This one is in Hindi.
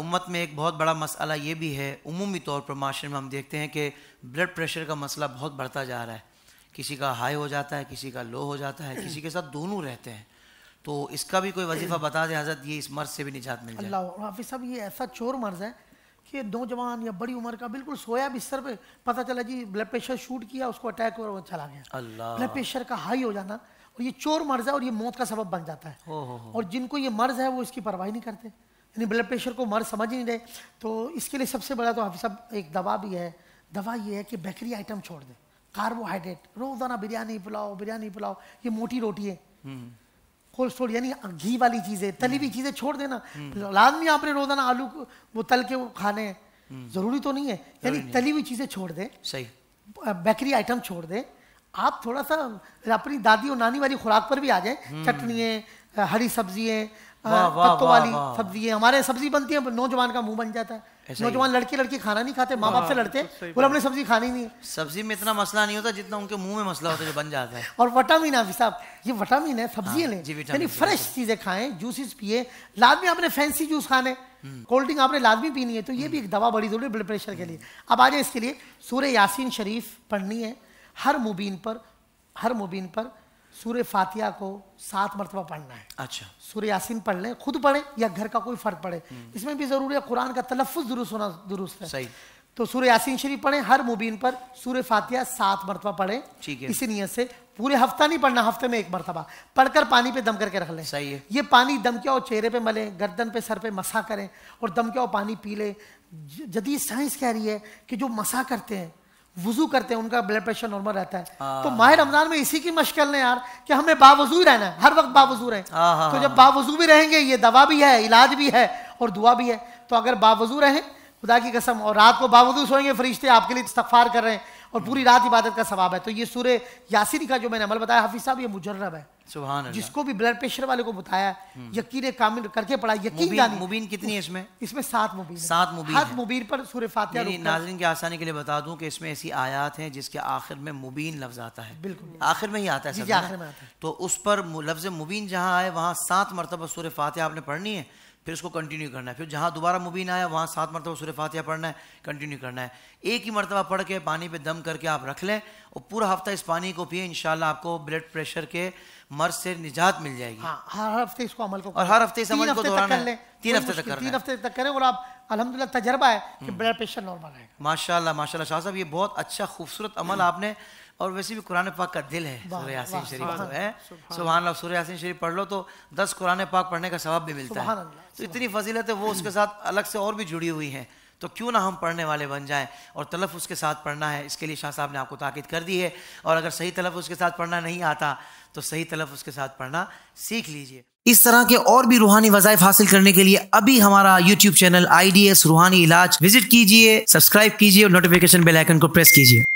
उम्मत में एक बहुत बड़ा मसला ये भी है उमूमी तौर पर माशरे में हम देखते हैं कि ब्लड प्रेशर का मसला बहुत बढ़ता जा रहा है किसी का हाई हो जाता है किसी का लो हो जाता है किसी के साथ दोनों रहते हैं तो इसका भी कोई वजीफ़ा बता दें हजरत ये इस मर्ज से भी निजात मिल जाए हाफिज़ साहब ये ऐसा चोर मर्ज है कि नौजवान या बड़ी उम्र का बिल्कुल सोया बिस्तर पे पता चला जी ब्लड प्रेशर शूट किया उसको अटैक और चला गया अल्लाह ब्लड प्रेशर का हाई हो जाना और ये चोर मर्ज है और ये मौत का सबब बन जाता है और जिनको ये मर्ज है वो इसकी परवाही नहीं करते यानी ब्लड प्रेशर को मर समझ ही नहीं रहे तो इसके लिए सबसे बड़ा तो हाफि साहब एक दवा भी है दवा ये है कि बेकरी आइटम छोड़ दें कार्बोहाइड्रेट रोजाना बिरयानी पुलाओ बिरयानी पुलाओ ये मोटी रोटी है कोल्ड स्टोर यानी घी वाली चीजें तली हुई चीजें छोड़ देना लाजमी आपने रोजाना आलू वो तल के वो खाने जरूरी तो नहीं है यानी तली हुई चीजें छोड़ दें सही बेकरी आइटम छोड़ दें आप थोड़ा सा अपनी दादी और नानी वाली खुराक पर भी आ जाए हम्म। चटनी हरी सब्जियाँ पत्तों वाली है हमारे सब्जी बनती है नौजवान का मुंह बन जाता है नौजवान लड़के लड़की खाना नहीं खाते माँ बाप से लड़ते तो बोला अपने सब्जी खानी नहीं है सब्जी में इतना मसला नहीं होता जितना उनके मुंह में मसला होता है जो बन जाता है और वटामिन है साहब ये वटामिन है सब्जियाँ हाँ, लें यानी फ्रेश चीजें खाएं जूसेस पिए लादमी आपने फैंसी जूस खाने कोल्ड हम्म। ड्रिंक आपने लाजमी पीनी है तो ये भी एक दवा बड़ी जरूरी ब्लड प्रेशर के लिए अब आ जाए इसके लिए सूर्य यासिन शरीफ पढ़नी है हर मुबीन पर हर मुबीन पर सूर्य फातिया को सात मरतबा पढ़ना है अच्छा सूर्य यासीन पढ़ लें खुद पढ़े या घर का कोई फर्द पढ़े इसमें भी ज़रूरी है कुरान का तलफुज दुरुस्त होना दुरुस्त है सही तो सूर्य यासीन शरीफ पढ़े हर मुबीन पर सूर्य फातिया सात मरतबा पढ़े ठीक है इसी नीयत से पूरे हफ्ता नहीं पढ़ना हफ्ते में एक मरतबा पढ़कर पानी पे दम करके रख लें सही है ये पानी दम के और चेहरे पे मलें गर्दन पे सर पे मसा करें और दम के और पानी पी लें जदीद साइंस कह रही है कि जो मसा करते हैं वजू करते हैं उनका ब्लड प्रेशर नॉर्मल रहता है हाँ। तो माह रमजान में इसी की मशकल ने यार कि हमें बावजू ही रहना है हर वक्त बावजू रहें हाँ, हाँ, तो जब बावजू भी रहेंगे ये दवा भी है इलाज भी है और दुआ भी है तो अगर बावजू रहें खुदा की कसम और रात को बावजू सोएंगे फरिश्ते आपके लिए इस्तफार कर रहे हैं और पूरी रात इबादत का सवाब है तो ये सूर्य यासिर का जो मैंने अमल बताया हफीज साहब ये मुजर्रब है सुबह जिसको भी ब्लड प्रेशर वाले को बताया हम्म। यकीन कामिल करके पढ़ा यकीन मुबीन, मुबीन कितनी है इसमें इसमें सात मुबीन सात मुबीन हर मुबीन पर सूर्य फातिया नाजरीन की आसानी के लिए बता दूं कि इसमें ऐसी आयात हैं जिसके आखिर में मुबीन लफ्ज आता है बिल्कुल आखिर में ही आता है आखिर में आता है तो उस पर लफ्ज मुबीन जहाँ आए वहाँ सात मरतबा सूर्य फातिहा आपने पढ़नी है फिर उसको कंटिन्यू करना है फिर जहाँ दोबारा मुबीन आया वहाँ सात मरतबा सूर्य फातिहा पढ़ना है कंटिन्यू करना है एक ही मरतबा पढ़ के पानी पे दम करके आप रख लें और पूरा हफ्ता इस पानी को पिए इन आपको ब्लड प्रेशर के मर्ज से निजात मिल जाएगी हाँ, हर हफ्ते इसको अमल को और हर हफ्ते इस अमल को दोहराना तीन हफ्ते तक तीन हफ्ते तक करें और आप अलहमदिल्ला तजर्बा है कि ब्लड प्रेशर नॉर्मल रहेगा माशाल्लाह माशाल्लाह शाह साहब ये बहुत अच्छा खूबसूरत अमल हम्म। आपने और वैसे भी कुरान पाक का दिल है सूर्य यासिन शरीफ तो है अल्लाह सूर्य यासिन शरीफ पढ़ लो तो दस कुरान पाक पढ़ने का सवाब भी मिलता है तो इतनी फजीलत है वो उसके साथ अलग से और भी जुड़ी हुई हैं तो क्यों ना हम पढ़ने वाले बन जाएं और तलफ़ उसके साथ पढ़ना है इसके लिए शाह साहब ने आपको ताक़द कर दी है और अगर सही तलफ़ उसके साथ पढ़ना नहीं आता तो सही तलफ़ उसके साथ पढ़ना सीख लीजिए इस तरह के और भी रूहानी वजायफ हासिल करने के लिए अभी हमारा YouTube channel I D S Ruhani Ilaj visit कीजिए सब्सक्राइब कीजिए और नोटिफिकेशन बेलाइकन को प्रेस कीजिए